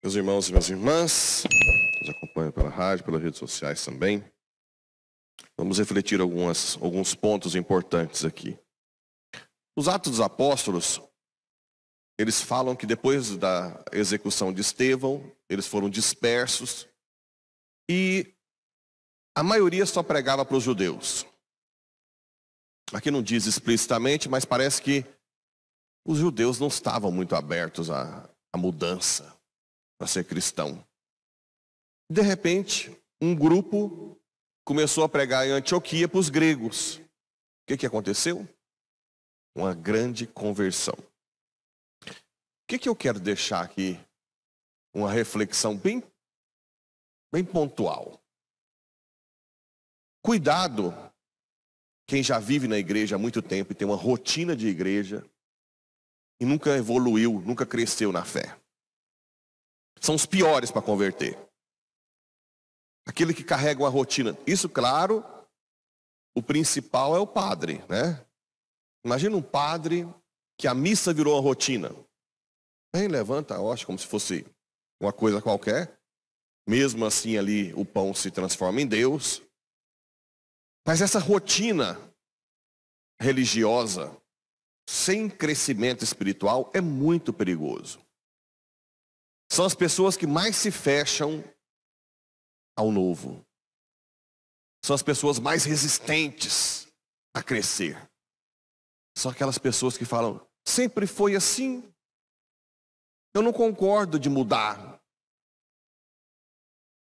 Meus irmãos e minhas irmãs, nos acompanham pela rádio, pelas redes sociais também. Vamos refletir algumas, alguns pontos importantes aqui. Os Atos dos Apóstolos eles falam que depois da execução de Estevão, eles foram dispersos e a maioria só pregava para os judeus. Aqui não diz explicitamente, mas parece que os judeus não estavam muito abertos à, à mudança, a ser cristão. De repente, um grupo começou a pregar em Antioquia para os gregos. O que, que aconteceu? Uma grande conversão que, que eu quero deixar aqui? Uma reflexão bem, bem pontual. Cuidado, quem já vive na igreja há muito tempo e tem uma rotina de igreja e nunca evoluiu, nunca cresceu na fé. São os piores para converter. Aquele que carrega uma rotina. Isso, claro, o principal é o padre, né? Imagina um padre que a missa virou uma rotina. Vem, levanta a hoste como se fosse uma coisa qualquer. Mesmo assim ali o pão se transforma em Deus. Mas essa rotina religiosa sem crescimento espiritual é muito perigoso. São as pessoas que mais se fecham ao novo. São as pessoas mais resistentes a crescer. São aquelas pessoas que falam, sempre foi assim, eu não concordo de mudar.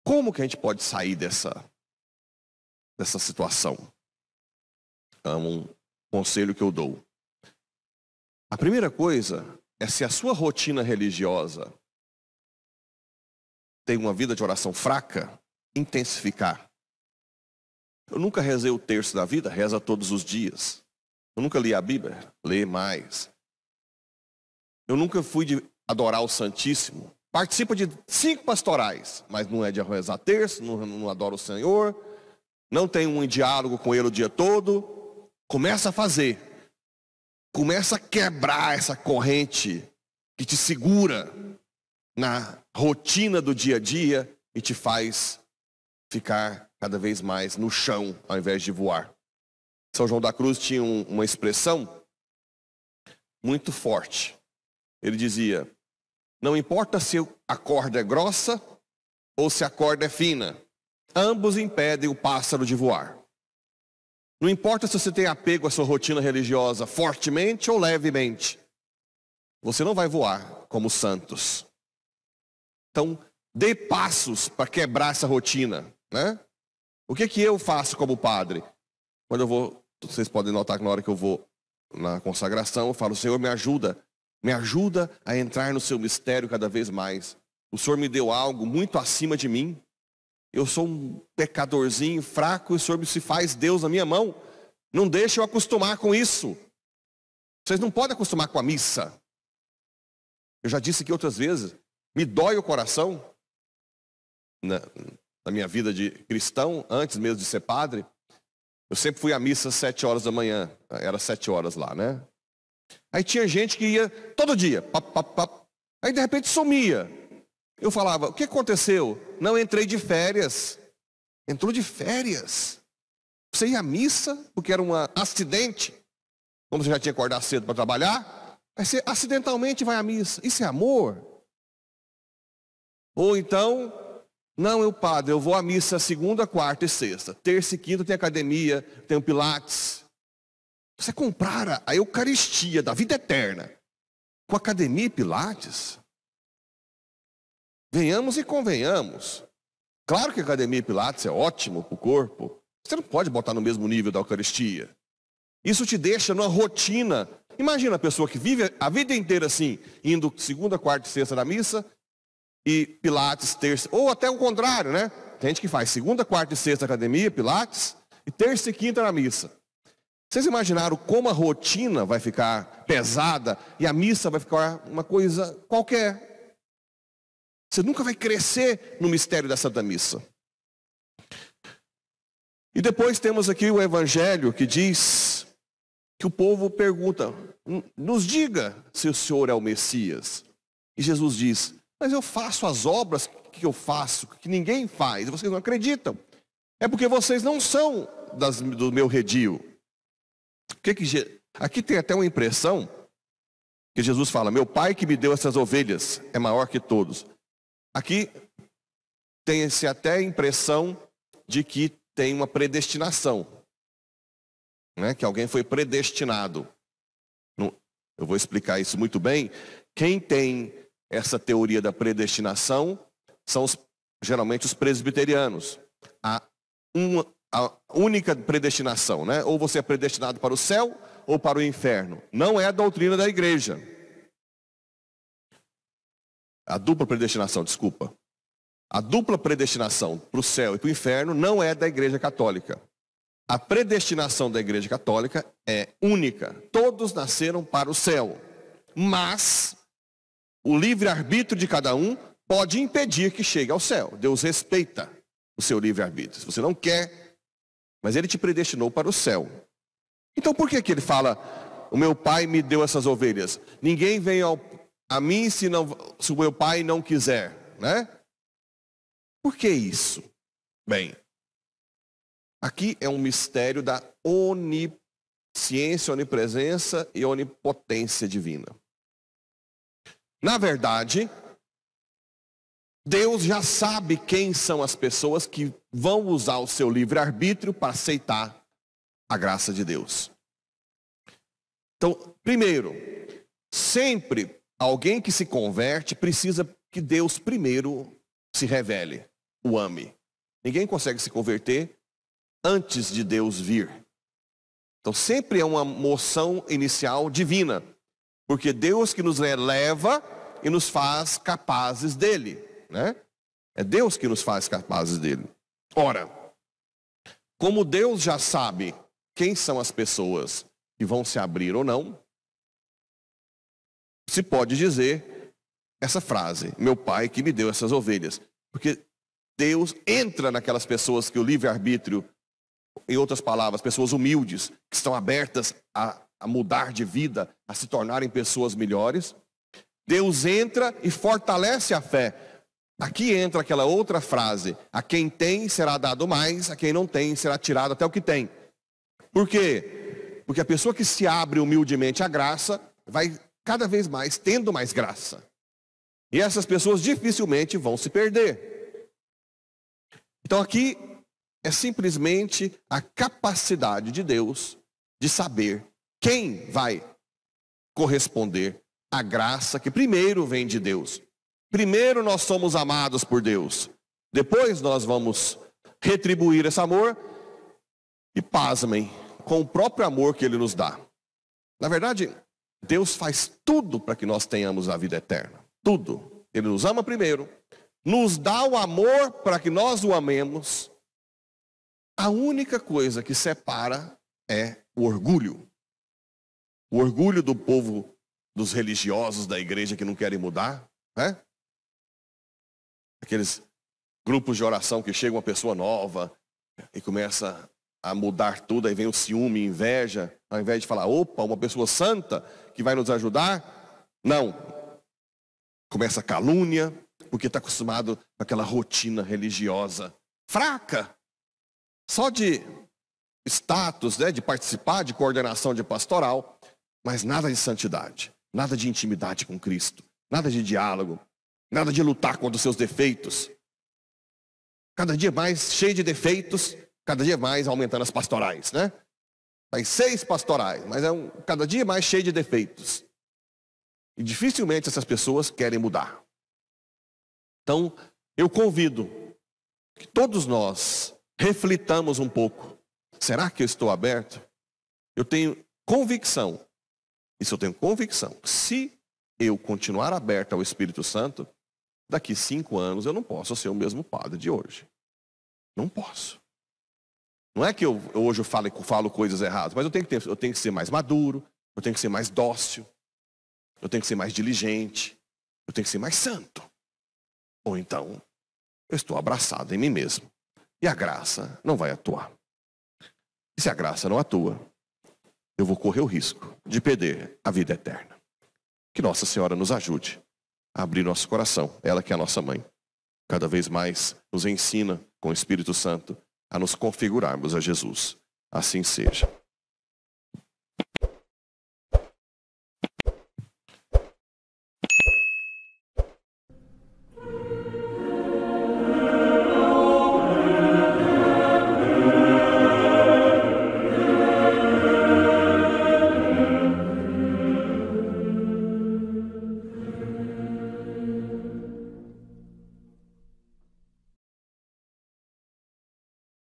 Como que a gente pode sair dessa, dessa situação? É um conselho que eu dou. A primeira coisa é se a sua rotina religiosa tem uma vida de oração fraca, intensificar. Eu nunca rezei o terço da vida, reza todos os dias. Eu nunca li a Bíblia, lê mais. Eu nunca fui de adorar o Santíssimo. Participa de cinco pastorais, mas não é de rezar terço, não, não adora o Senhor, não tem um diálogo com ele o dia todo. Começa a fazer. Começa a quebrar essa corrente que te segura na rotina do dia a dia e te faz ficar cada vez mais no chão ao invés de voar. São João da Cruz tinha um, uma expressão muito forte. Ele dizia: não importa se a corda é grossa ou se a corda é fina, ambos impedem o pássaro de voar. Não importa se você tem apego à sua rotina religiosa fortemente ou levemente, você não vai voar como santos. Então, dê passos para quebrar essa rotina, né? O que é que eu faço como padre? Quando eu vou, vocês podem notar que na hora que eu vou na consagração, eu falo: "Senhor, me ajuda me ajuda a entrar no seu mistério cada vez mais. O Senhor me deu algo muito acima de mim. Eu sou um pecadorzinho fraco e o Senhor se faz Deus na minha mão. Não deixe eu acostumar com isso. Vocês não podem acostumar com a missa. Eu já disse aqui outras vezes. Me dói o coração. Na, na minha vida de cristão, antes mesmo de ser padre, eu sempre fui à missa às sete horas da manhã. Era sete horas lá, né? Aí tinha gente que ia todo dia, pap, pap, pap. aí de repente sumia. Eu falava, o que aconteceu? Não entrei de férias. Entrou de férias. Você ia à missa, porque era um acidente. Como você já tinha que acordar cedo para trabalhar, aí você acidentalmente vai à missa. Isso é amor? Ou então, não, eu padre, eu vou à missa segunda, quarta e sexta. Terça e quinta tem academia, tenho pilates, você comprara a Eucaristia da vida eterna com a academia Pilates? Venhamos e convenhamos. Claro que a academia Pilates é ótimo para o corpo. Você não pode botar no mesmo nível da Eucaristia. Isso te deixa numa rotina. Imagina a pessoa que vive a vida inteira assim, indo segunda, quarta e sexta na missa e Pilates terça, ou até o contrário, né? Tem gente que faz segunda, quarta e sexta academia, Pilates, e terça e quinta na missa. Vocês imaginaram como a rotina vai ficar pesada e a missa vai ficar uma coisa qualquer? Você nunca vai crescer no mistério da Santa Missa. E depois temos aqui o Evangelho que diz que o povo pergunta: nos diga se o Senhor é o Messias. E Jesus diz: mas eu faço as obras que eu faço, que ninguém faz, vocês não acreditam. É porque vocês não são das, do meu redil. Que que, aqui tem até uma impressão que Jesus fala: Meu pai que me deu essas ovelhas é maior que todos. Aqui tem-se até a impressão de que tem uma predestinação, né? que alguém foi predestinado. Eu vou explicar isso muito bem. Quem tem essa teoria da predestinação são os, geralmente os presbiterianos. Há uma, a única predestinação, né? Ou você é predestinado para o céu ou para o inferno. Não é a doutrina da igreja. A dupla predestinação, desculpa. A dupla predestinação para o céu e para o inferno não é da igreja católica. A predestinação da igreja católica é única. Todos nasceram para o céu. Mas o livre-arbítrio de cada um pode impedir que chegue ao céu. Deus respeita o seu livre-arbítrio. Se você não quer mas ele te predestinou para o céu. Então por que, que ele fala, o meu pai me deu essas ovelhas? Ninguém vem ao, a mim se, não, se o meu pai não quiser, né? Por que isso? Bem, aqui é um mistério da onisciência, onipresença e onipotência divina. Na verdade, Deus já sabe quem são as pessoas que vão usar o seu livre-arbítrio para aceitar a graça de Deus. Então, primeiro, sempre alguém que se converte precisa que Deus primeiro se revele, o ame. Ninguém consegue se converter antes de Deus vir. Então sempre é uma moção inicial divina, porque Deus que nos eleva e nos faz capazes dele né? É Deus que nos faz capazes dele. Ora, como Deus já sabe quem são as pessoas que vão se abrir ou não, se pode dizer essa frase: Meu pai que me deu essas ovelhas. Porque Deus entra naquelas pessoas que o livre-arbítrio, em outras palavras, pessoas humildes, que estão abertas a, a mudar de vida, a se tornarem pessoas melhores. Deus entra e fortalece a fé Aqui entra aquela outra frase: a quem tem será dado mais, a quem não tem será tirado até o que tem. Por quê? Porque a pessoa que se abre humildemente à graça vai cada vez mais tendo mais graça. E essas pessoas dificilmente vão se perder. Então aqui é simplesmente a capacidade de Deus de saber quem vai corresponder à graça que primeiro vem de Deus. Primeiro nós somos amados por Deus. Depois nós vamos retribuir esse amor e pasmem com o próprio amor que ele nos dá. Na verdade, Deus faz tudo para que nós tenhamos a vida eterna. Tudo. Ele nos ama primeiro, nos dá o amor para que nós o amemos. A única coisa que separa é o orgulho. O orgulho do povo dos religiosos da igreja que não querem mudar, né? aqueles grupos de oração que chega uma pessoa nova e começa a mudar tudo, aí vem o ciúme, inveja, ao invés de falar, opa, uma pessoa santa que vai nos ajudar, não. Começa a calúnia, porque está acostumado com aquela rotina religiosa fraca, só de status, né, de participar de coordenação de pastoral, mas nada de santidade, nada de intimidade com Cristo, nada de diálogo, Nada de lutar contra os seus defeitos. Cada dia mais cheio de defeitos, cada dia mais aumentando as pastorais, né? Tem seis pastorais, mas é um, cada dia mais cheio de defeitos. E dificilmente essas pessoas querem mudar. Então, eu convido que todos nós reflitamos um pouco. Será que eu estou aberto? Eu tenho convicção. Isso eu tenho convicção. Se eu continuar aberto ao Espírito Santo, Daqui cinco anos eu não posso ser o mesmo padre de hoje. Não posso. Não é que eu, eu hoje eu falo, falo coisas erradas, mas eu tenho, que ter, eu tenho que ser mais maduro, eu tenho que ser mais dócil, eu tenho que ser mais diligente, eu tenho que ser mais santo. Ou então, eu estou abraçado em mim mesmo. E a graça não vai atuar. E se a graça não atua, eu vou correr o risco de perder a vida eterna. Que Nossa Senhora nos ajude abrir nosso coração. Ela que é a nossa mãe. Cada vez mais nos ensina com o Espírito Santo a nos configurarmos a Jesus. Assim seja.